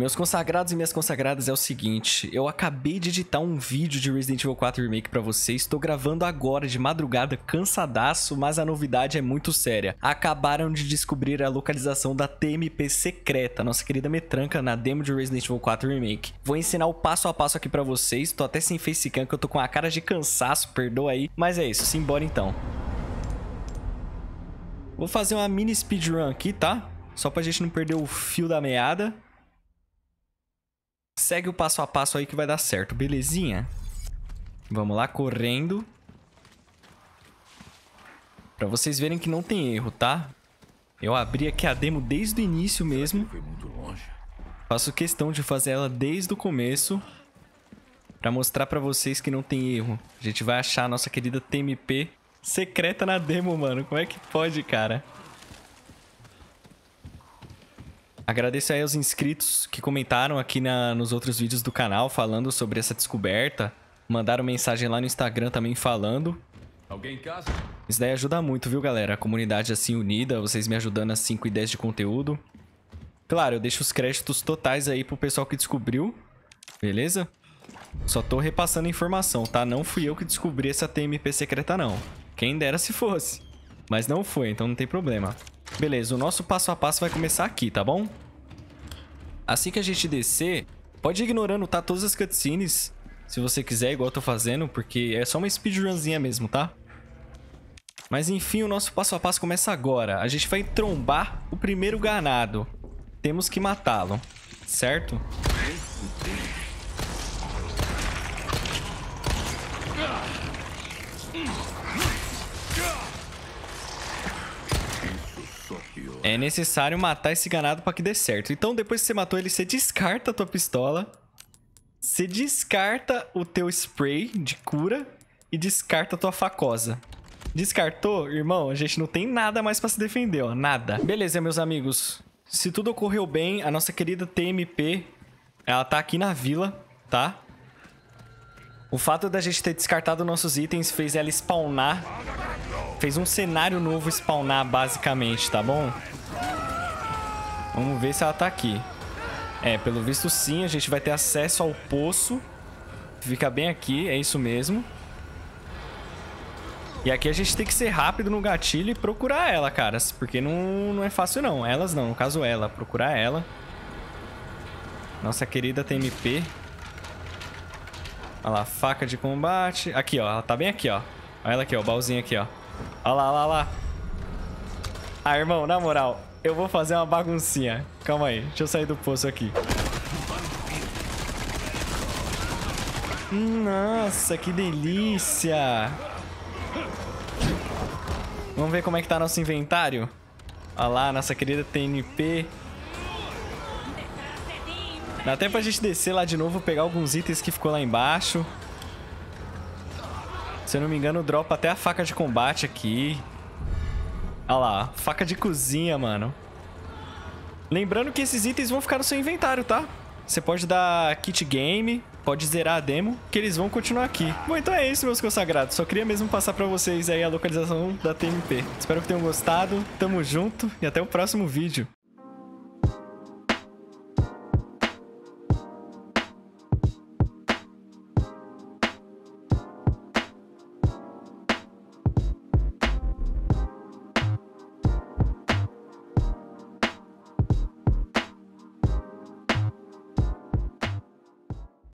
Meus consagrados e minhas consagradas é o seguinte, eu acabei de editar um vídeo de Resident Evil 4 Remake para vocês, estou gravando agora de madrugada, cansadaço, mas a novidade é muito séria. Acabaram de descobrir a localização da TMP secreta, nossa querida metranca, na demo de Resident Evil 4 Remake. Vou ensinar o passo a passo aqui para vocês, tô até sem facecam que eu tô com a cara de cansaço, perdoa aí, mas é isso, simbora então. Vou fazer uma mini speedrun aqui, tá? Só pra gente não perder o fio da meada. Segue o passo a passo aí que vai dar certo, belezinha? Vamos lá, correndo. Pra vocês verem que não tem erro, tá? Eu abri aqui a demo desde o início mesmo. Faço questão de fazer ela desde o começo. Pra mostrar pra vocês que não tem erro. A gente vai achar a nossa querida TMP secreta na demo, mano. Como é que pode, cara? Agradeço aí aos inscritos que comentaram aqui na, nos outros vídeos do canal falando sobre essa descoberta. Mandaram mensagem lá no Instagram também falando. Alguém em casa? Isso daí ajuda muito, viu, galera? A comunidade assim unida, vocês me ajudando a assim 5 ideias 10 de conteúdo. Claro, eu deixo os créditos totais aí pro pessoal que descobriu, beleza? Só tô repassando a informação, tá? Não fui eu que descobri essa TMP secreta, não. Quem dera se fosse. Mas não foi, então não tem problema. Beleza, o nosso passo a passo vai começar aqui, tá bom? Assim que a gente descer, pode ir ignorando, tá? Todas as cutscenes, se você quiser, igual eu tô fazendo, porque é só uma speedrunzinha mesmo, tá? Mas enfim, o nosso passo a passo começa agora. A gente vai trombar o primeiro ganado. Temos que matá-lo, certo? Hum. É necessário matar esse ganado pra que dê certo. Então, depois que você matou ele, você descarta a tua pistola. Você descarta o teu spray de cura e descarta a tua facosa. Descartou, irmão, a gente não tem nada mais pra se defender, ó. Nada. Beleza, meus amigos. Se tudo ocorreu bem, a nossa querida TMP, ela tá aqui na vila, tá? O fato da gente ter descartado nossos itens fez ela spawnar. Fez um cenário novo spawnar, basicamente, tá bom? Vamos ver se ela tá aqui. É, pelo visto sim, a gente vai ter acesso ao poço. Fica bem aqui, é isso mesmo. E aqui a gente tem que ser rápido no gatilho e procurar ela, cara. Porque não, não é fácil, não. Elas não, no caso ela. Procurar ela. Nossa querida TMP. Olha lá, faca de combate. Aqui, ó. Ela tá bem aqui, ó. Olha ela aqui, ó. O baúzinho aqui, ó. Olha lá, olha lá, olha lá. Ah, irmão, na moral eu vou fazer uma baguncinha. Calma aí, deixa eu sair do poço aqui. Hum, nossa, que delícia! Vamos ver como é que tá nosso inventário? Olha lá, nossa querida TNP. Dá até pra gente descer lá de novo, pegar alguns itens que ficou lá embaixo. Se eu não me engano, dropa até a faca de combate aqui. Olha lá, faca de cozinha, mano. Lembrando que esses itens vão ficar no seu inventário, tá? Você pode dar kit game, pode zerar a demo, que eles vão continuar aqui. Bom, então é isso, meus consagrados. Só queria mesmo passar pra vocês aí a localização da TMP. Espero que tenham gostado, tamo junto e até o próximo vídeo.